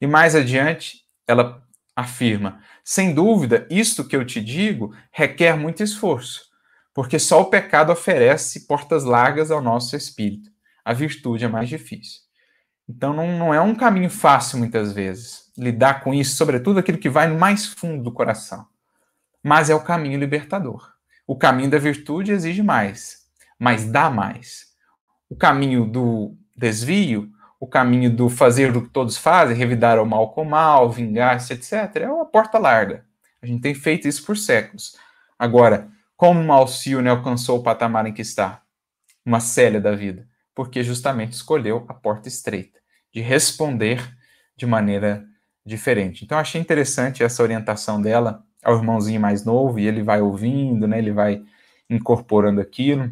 E mais adiante, ela afirma. Sem dúvida, isto que eu te digo requer muito esforço, porque só o pecado oferece portas largas ao nosso espírito. A virtude é mais difícil. Então, não, não é um caminho fácil, muitas vezes, lidar com isso, sobretudo aquilo que vai mais fundo do coração. Mas é o caminho libertador. O caminho da virtude exige mais, mas dá mais. O caminho do desvio o caminho do fazer o que todos fazem, revidar o mal com o mal, vingar-se, etc., é uma porta larga. A gente tem feito isso por séculos. Agora, como o Alcione né, alcançou o patamar em que está? Uma célia da vida. Porque justamente escolheu a porta estreita, de responder de maneira diferente. Então, achei interessante essa orientação dela ao irmãozinho mais novo, e ele vai ouvindo, né, ele vai incorporando aquilo.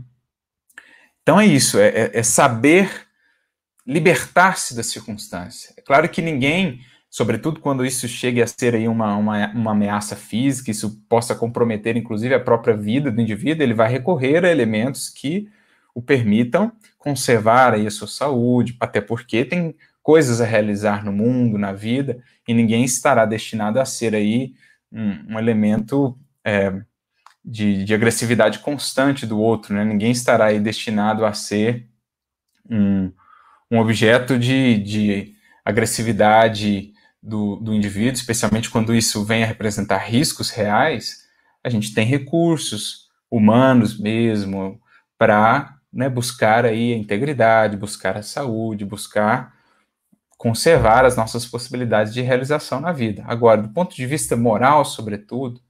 Então, é isso, é, é, é saber libertar-se da circunstância. É claro que ninguém, sobretudo quando isso chegue a ser aí uma, uma, uma ameaça física, isso possa comprometer inclusive a própria vida do indivíduo, ele vai recorrer a elementos que o permitam conservar aí a sua saúde, até porque tem coisas a realizar no mundo, na vida, e ninguém estará destinado a ser aí um, um elemento é, de, de, agressividade constante do outro, né? Ninguém estará aí destinado a ser um, um objeto de, de agressividade do, do indivíduo, especialmente quando isso vem a representar riscos reais, a gente tem recursos humanos mesmo para né, buscar aí a integridade, buscar a saúde, buscar conservar as nossas possibilidades de realização na vida. Agora, do ponto de vista moral, sobretudo,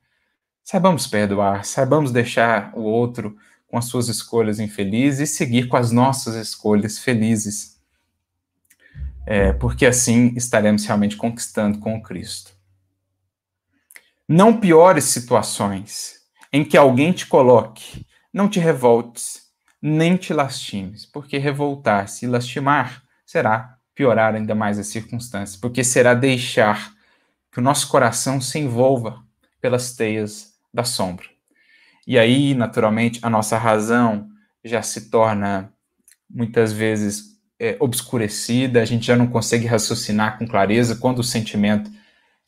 saibamos perdoar, saibamos deixar o outro com as suas escolhas infelizes e seguir com as nossas escolhas felizes é, porque assim estaremos realmente conquistando com Cristo. Não piores situações em que alguém te coloque, não te revoltes, nem te lastimes, porque revoltar-se e lastimar será piorar ainda mais as circunstâncias, porque será deixar que o nosso coração se envolva pelas teias da sombra. E aí, naturalmente, a nossa razão já se torna muitas vezes é, obscurecida, a gente já não consegue raciocinar com clareza quando o sentimento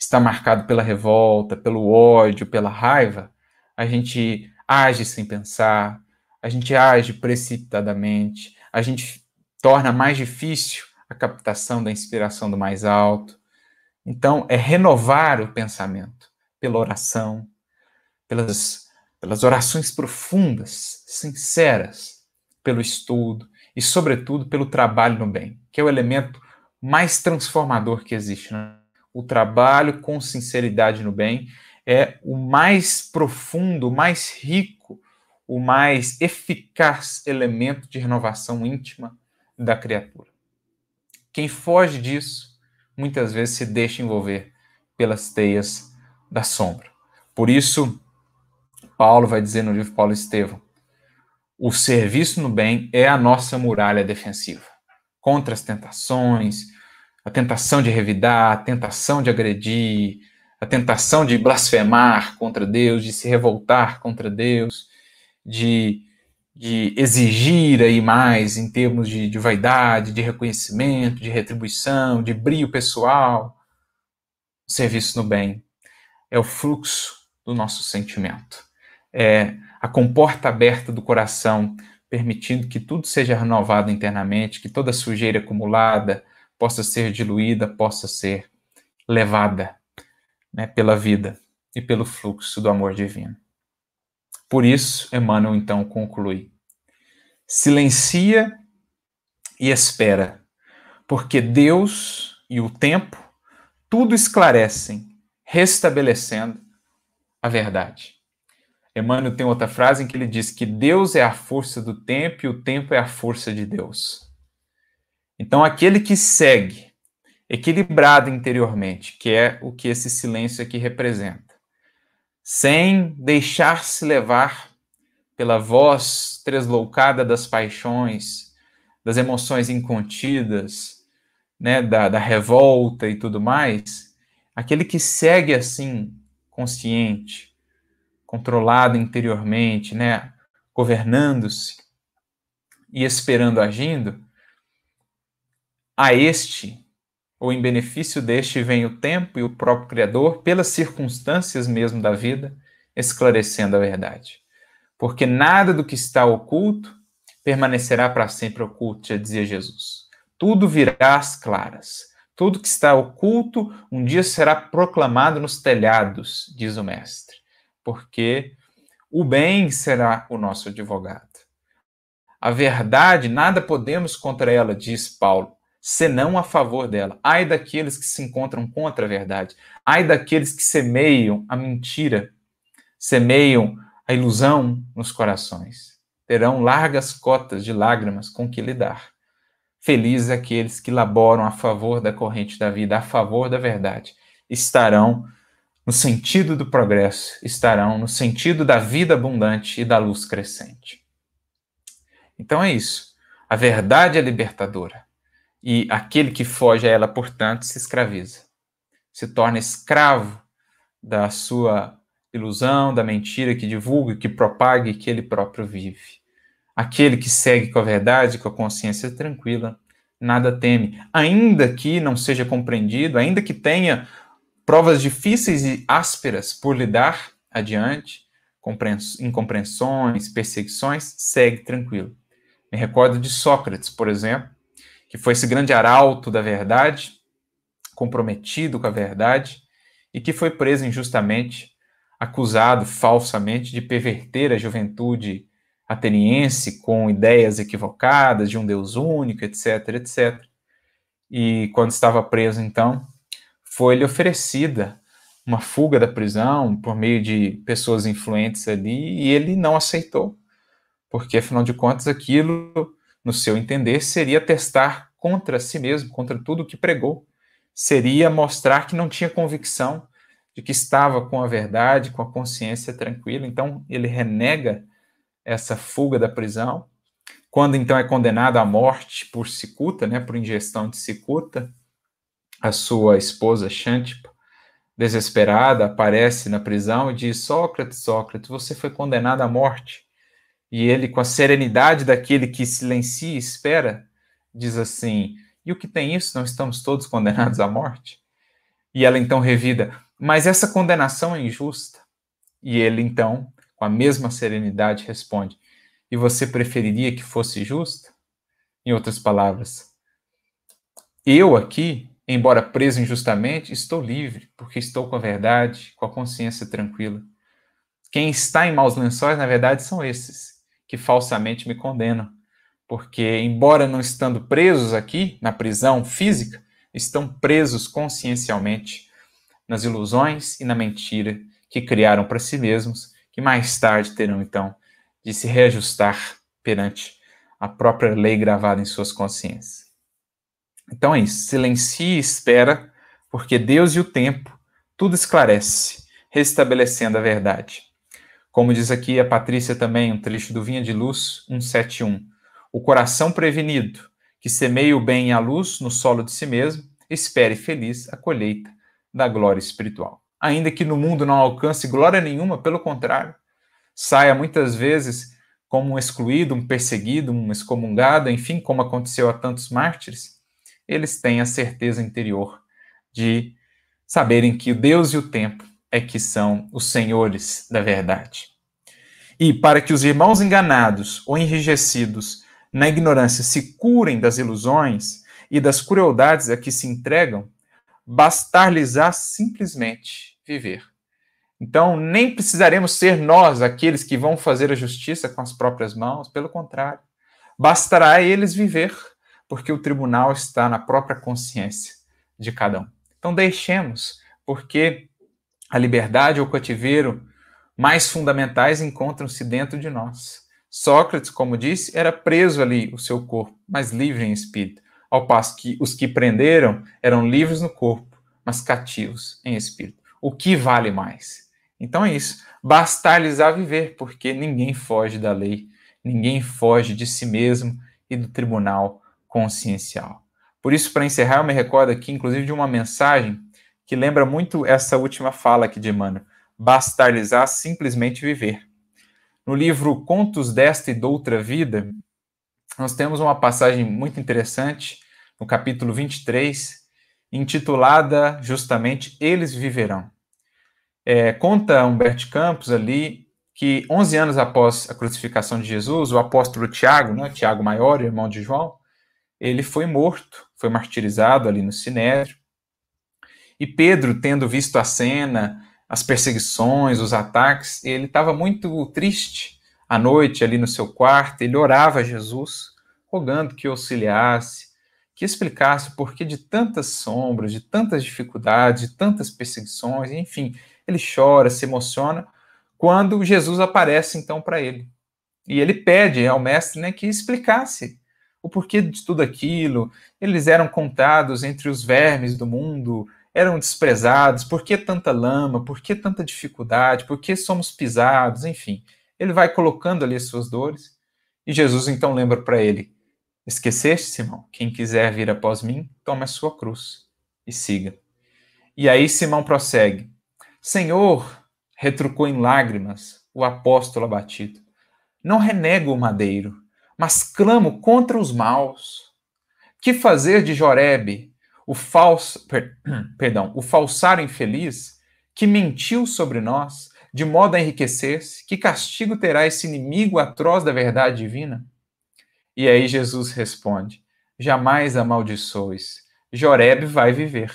está marcado pela revolta, pelo ódio, pela raiva, a gente age sem pensar, a gente age precipitadamente, a gente torna mais difícil a captação da inspiração do mais alto. Então, é renovar o pensamento pela oração, pelas, pelas orações profundas, sinceras, pelo estudo, e, sobretudo, pelo trabalho no bem, que é o elemento mais transformador que existe. Né? O trabalho com sinceridade no bem é o mais profundo, o mais rico, o mais eficaz elemento de renovação íntima da criatura. Quem foge disso, muitas vezes se deixa envolver pelas teias da sombra. Por isso, Paulo vai dizer no livro Paulo Estevão: o serviço no bem é a nossa muralha defensiva contra as tentações, a tentação de revidar, a tentação de agredir, a tentação de blasfemar contra Deus, de se revoltar contra Deus, de, de exigir aí mais em termos de, de vaidade, de reconhecimento, de retribuição, de brio pessoal. O serviço no bem é o fluxo do nosso sentimento. É a comporta aberta do coração, permitindo que tudo seja renovado internamente, que toda sujeira acumulada possa ser diluída, possa ser levada né, pela vida e pelo fluxo do amor divino. Por isso, Emmanuel então conclui: silencia e espera, porque Deus e o tempo tudo esclarecem, restabelecendo a verdade. Emmanuel tem outra frase em que ele diz que Deus é a força do tempo e o tempo é a força de Deus. Então, aquele que segue, equilibrado interiormente, que é o que esse silêncio aqui representa, sem deixar-se levar pela voz tresloucada das paixões, das emoções incontidas, né, da, da revolta e tudo mais, aquele que segue assim, consciente, controlado interiormente, né, governando-se e esperando agindo, a este, ou em benefício deste, vem o tempo e o próprio Criador, pelas circunstâncias mesmo da vida, esclarecendo a verdade. Porque nada do que está oculto permanecerá para sempre oculto, já dizia Jesus. Tudo virá às claras. Tudo que está oculto um dia será proclamado nos telhados, diz o Mestre porque o bem será o nosso advogado. A verdade, nada podemos contra ela, diz Paulo, senão a favor dela. Ai daqueles que se encontram contra a verdade. Ai daqueles que semeiam a mentira, semeiam a ilusão nos corações. Terão largas cotas de lágrimas com que lidar. Felizes aqueles que laboram a favor da corrente da vida, a favor da verdade. Estarão no sentido do progresso, estarão no sentido da vida abundante e da luz crescente. Então é isso. A verdade é libertadora. E aquele que foge a ela, portanto, se escraviza. Se torna escravo da sua ilusão, da mentira que divulga, que propaga e que ele próprio vive. Aquele que segue com a verdade, com a consciência tranquila, nada teme, ainda que não seja compreendido, ainda que tenha provas difíceis e ásperas por lidar adiante, incompreensões, perseguições, segue tranquilo. Me recordo de Sócrates, por exemplo, que foi esse grande arauto da verdade, comprometido com a verdade, e que foi preso injustamente, acusado falsamente de perverter a juventude ateniense com ideias equivocadas de um Deus único, etc, etc. E quando estava preso, então, foi-lhe oferecida uma fuga da prisão por meio de pessoas influentes ali e ele não aceitou, porque afinal de contas aquilo, no seu entender, seria testar contra si mesmo, contra tudo o que pregou, seria mostrar que não tinha convicção de que estava com a verdade, com a consciência tranquila. Então ele renega essa fuga da prisão. Quando então é condenado à morte por cicuta, né, por ingestão de cicuta, a sua esposa Xantipa, desesperada, aparece na prisão e diz: Sócrates, Sócrates, você foi condenado à morte. E ele, com a serenidade daquele que silencia e espera, diz assim: E o que tem isso? Não estamos todos condenados à morte? E ela então revida: Mas essa condenação é injusta. E ele então, com a mesma serenidade, responde: E você preferiria que fosse justa? Em outras palavras, eu aqui embora preso injustamente, estou livre, porque estou com a verdade, com a consciência tranquila. Quem está em maus lençóis, na verdade, são esses, que falsamente me condenam, porque, embora não estando presos aqui, na prisão física, estão presos consciencialmente nas ilusões e na mentira que criaram para si mesmos, que mais tarde terão, então, de se reajustar perante a própria lei gravada em suas consciências. Então é isso. Silencie e espera, porque Deus e o tempo tudo esclarece, restabelecendo a verdade. Como diz aqui a Patrícia também, um trecho do Vinha de Luz 171. O coração prevenido, que semeia o bem e a luz no solo de si mesmo, espere feliz a colheita da glória espiritual. Ainda que no mundo não alcance glória nenhuma, pelo contrário, saia muitas vezes como um excluído, um perseguido, um excomungado, enfim, como aconteceu a tantos mártires, eles têm a certeza interior de saberem que o Deus e o tempo é que são os senhores da verdade. E para que os irmãos enganados ou enrijecidos na ignorância se curem das ilusões e das crueldades a que se entregam, bastar-lhes á simplesmente viver. Então, nem precisaremos ser nós aqueles que vão fazer a justiça com as próprias mãos, pelo contrário, bastará a eles viver porque o tribunal está na própria consciência de cada um. Então deixemos, porque a liberdade ou o cativeiro mais fundamentais encontram-se dentro de nós. Sócrates, como disse, era preso ali o seu corpo, mas livre em espírito, ao passo que os que prenderam eram livres no corpo, mas cativos em espírito. O que vale mais? Então é isso. Bastar-lhes a viver, porque ninguém foge da lei, ninguém foge de si mesmo e do tribunal consciencial. Por isso, para encerrar, eu me recordo aqui, inclusive, de uma mensagem que lembra muito essa última fala aqui de Emmanuel: bastardizar simplesmente viver. No livro Contos desta e doutra vida, nós temos uma passagem muito interessante, no capítulo 23, intitulada justamente Eles Viverão. É, conta Humberto Campos ali que 11 anos após a crucificação de Jesus, o apóstolo Tiago, né, Tiago Maior, irmão de João, ele foi morto, foi martirizado ali no Sinédrio. E Pedro, tendo visto a cena, as perseguições, os ataques, ele estava muito triste à noite ali no seu quarto, ele orava a Jesus, rogando que auxiliasse, que explicasse o porquê de tantas sombras, de tantas dificuldades, de tantas perseguições, enfim, ele chora, se emociona quando Jesus aparece então para ele. E ele pede ao mestre, né, que explicasse o porquê de tudo aquilo. Eles eram contados entre os vermes do mundo, eram desprezados, por que tanta lama, por que tanta dificuldade, por que somos pisados, enfim. Ele vai colocando ali as suas dores. E Jesus então lembra para ele: Esqueceste, Simão? Quem quiser vir após mim, tome a sua cruz e siga. E aí Simão prossegue: Senhor, retrucou em lágrimas o apóstolo abatido, não renego o madeiro mas clamo contra os maus. Que fazer de Jorebe, o falso, per, perdão, o falsário infeliz, que mentiu sobre nós, de modo a enriquecer-se? Que castigo terá esse inimigo atroz da verdade divina? E aí Jesus responde: Jamais amaldiçoes, Jorebe vai viver.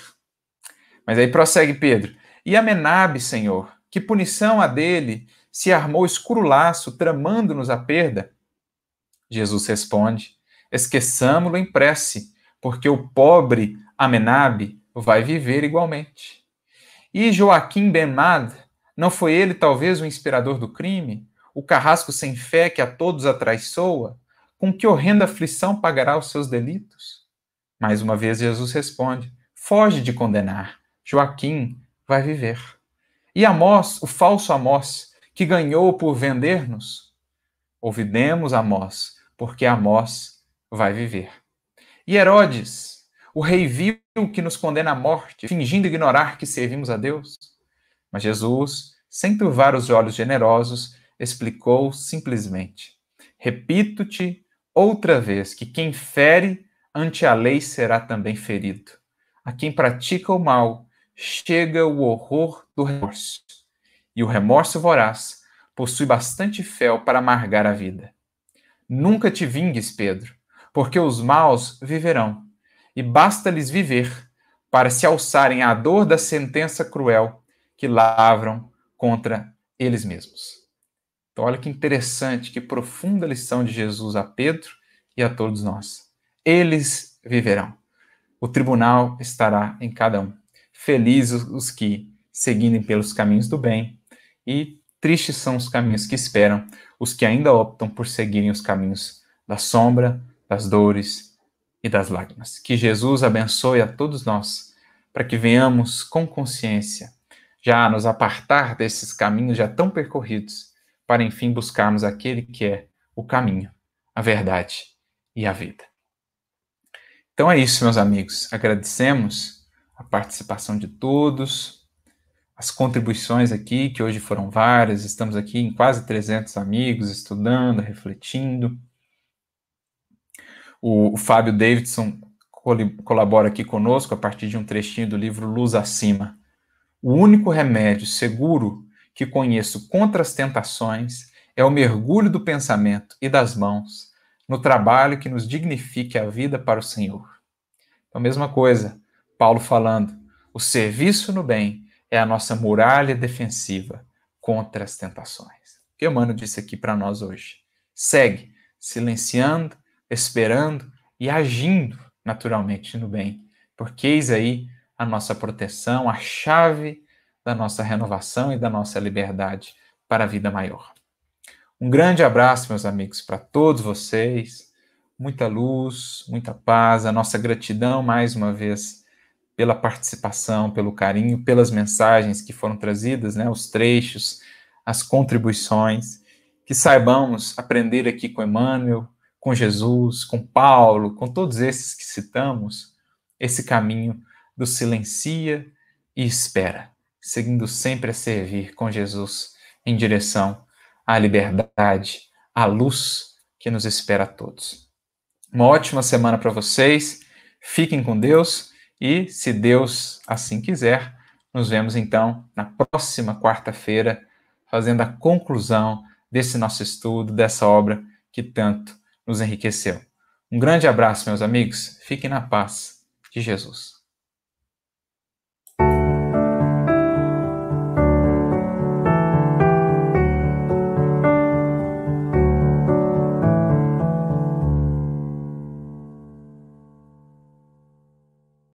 Mas aí prossegue Pedro: E Amenabe, Senhor, que punição a dele se armou escuro laço, tramando-nos a perda? Jesus responde: esqueçamo-lo em prece, porque o pobre Amenabe vai viver igualmente. E Joaquim Bemad, não foi ele talvez o inspirador do crime, o carrasco sem fé que a todos atraiçoa? Com que horrenda aflição pagará os seus delitos? Mais uma vez Jesus responde: Foge de condenar, Joaquim vai viver. E Amós, o falso Amós, que ganhou por vender-nos? Ouvidemos, Amós, porque Amós vai viver. E Herodes, o rei vil que nos condena à morte, fingindo ignorar que servimos a Deus. Mas Jesus, sem turvar os olhos generosos, explicou simplesmente: Repito-te outra vez que quem fere ante a lei será também ferido. A quem pratica o mal chega o horror do remorso. E o remorso voraz possui bastante fel para amargar a vida. Nunca te vingues, Pedro, porque os maus viverão, e basta-lhes viver para se alçarem à dor da sentença cruel que lavram contra eles mesmos. Então, olha que interessante, que profunda lição de Jesus a Pedro e a todos nós. Eles viverão. O tribunal estará em cada um. Felizes os que, seguindo pelos caminhos do bem e Tristes são os caminhos que esperam os que ainda optam por seguirem os caminhos da sombra, das dores e das lágrimas. Que Jesus abençoe a todos nós, para que venhamos com consciência já nos apartar desses caminhos já tão percorridos, para enfim buscarmos aquele que é o caminho, a verdade e a vida. Então é isso, meus amigos. Agradecemos a participação de todos as contribuições aqui, que hoje foram várias, estamos aqui em quase 300 amigos, estudando, refletindo. O, o Fábio Davidson colabora aqui conosco a partir de um trechinho do livro Luz Acima. O único remédio seguro que conheço contra as tentações é o mergulho do pensamento e das mãos no trabalho que nos dignifique a vida para o Senhor. Então, mesma coisa, Paulo falando, o serviço no bem é a nossa muralha defensiva contra as tentações. O que Emmanuel disse aqui para nós hoje? Segue silenciando, esperando e agindo naturalmente no bem, porque eis aí a nossa proteção, a chave da nossa renovação e da nossa liberdade para a vida maior. Um grande abraço, meus amigos, para todos vocês. Muita luz, muita paz, a nossa gratidão mais uma vez pela participação, pelo carinho, pelas mensagens que foram trazidas, né, os trechos, as contribuições, que saibamos aprender aqui com Emmanuel, com Jesus, com Paulo, com todos esses que citamos, esse caminho do silencia e espera, seguindo sempre a servir com Jesus em direção à liberdade, à luz que nos espera a todos. Uma ótima semana para vocês, fiquem com Deus e, se Deus assim quiser, nos vemos então na próxima quarta-feira, fazendo a conclusão desse nosso estudo, dessa obra que tanto nos enriqueceu. Um grande abraço, meus amigos. Fiquem na paz de Jesus.